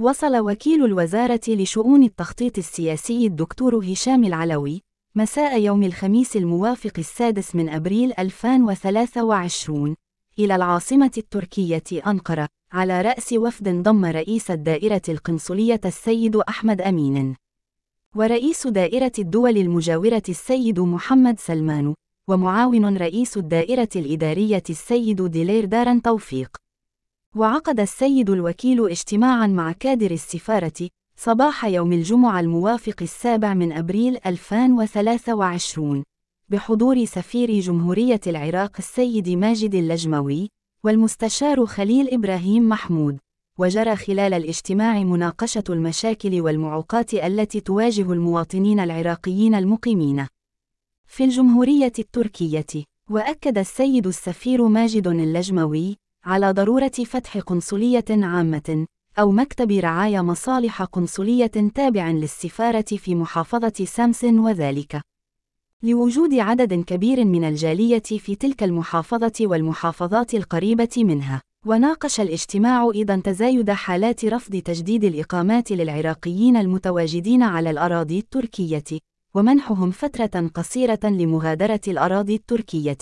وصل وكيل الوزارة لشؤون التخطيط السياسي الدكتور هشام العلوي مساء يوم الخميس الموافق السادس من أبريل 2023 إلى العاصمة التركية أنقرة على رأس وفد ضم رئيس الدائرة القنصلية السيد أحمد أمين ورئيس دائرة الدول المجاورة السيد محمد سلمان ومعاون رئيس الدائرة الإدارية السيد ديلير دارن توفيق وعقد السيد الوكيل اجتماعا مع كادر السفارة صباح يوم الجمعة الموافق السابع من أبريل 2023 بحضور سفير جمهورية العراق السيد ماجد اللجموي والمستشار خليل إبراهيم محمود وجرى خلال الاجتماع مناقشة المشاكل والمعوقات التي تواجه المواطنين العراقيين المقيمين في الجمهورية التركية وأكد السيد السفير ماجد اللجموي على ضرورة فتح قنصلية عامة أو مكتب رعاية مصالح قنصلية تابع للسفارة في محافظة سامسن وذلك لوجود عدد كبير من الجالية في تلك المحافظة والمحافظات القريبة منها. وناقش الاجتماع أيضا تزايد حالات رفض تجديد الإقامات للعراقيين المتواجدين على الأراضي التركية، ومنحهم فترة قصيرة لمغادرة الأراضي التركية.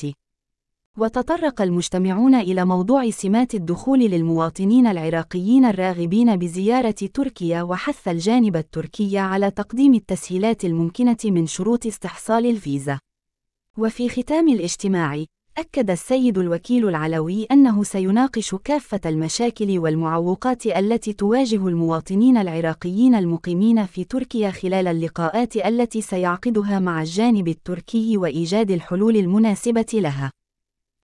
وتطرق المجتمعون إلى موضوع سمات الدخول للمواطنين العراقيين الراغبين بزيارة تركيا وحث الجانب التركي على تقديم التسهيلات الممكنة من شروط استحصال الفيزا. وفي ختام الاجتماع، أكد السيد الوكيل العلوي أنه سيناقش كافة المشاكل والمعوقات التي تواجه المواطنين العراقيين المقيمين في تركيا خلال اللقاءات التي سيعقدها مع الجانب التركي وإيجاد الحلول المناسبة لها.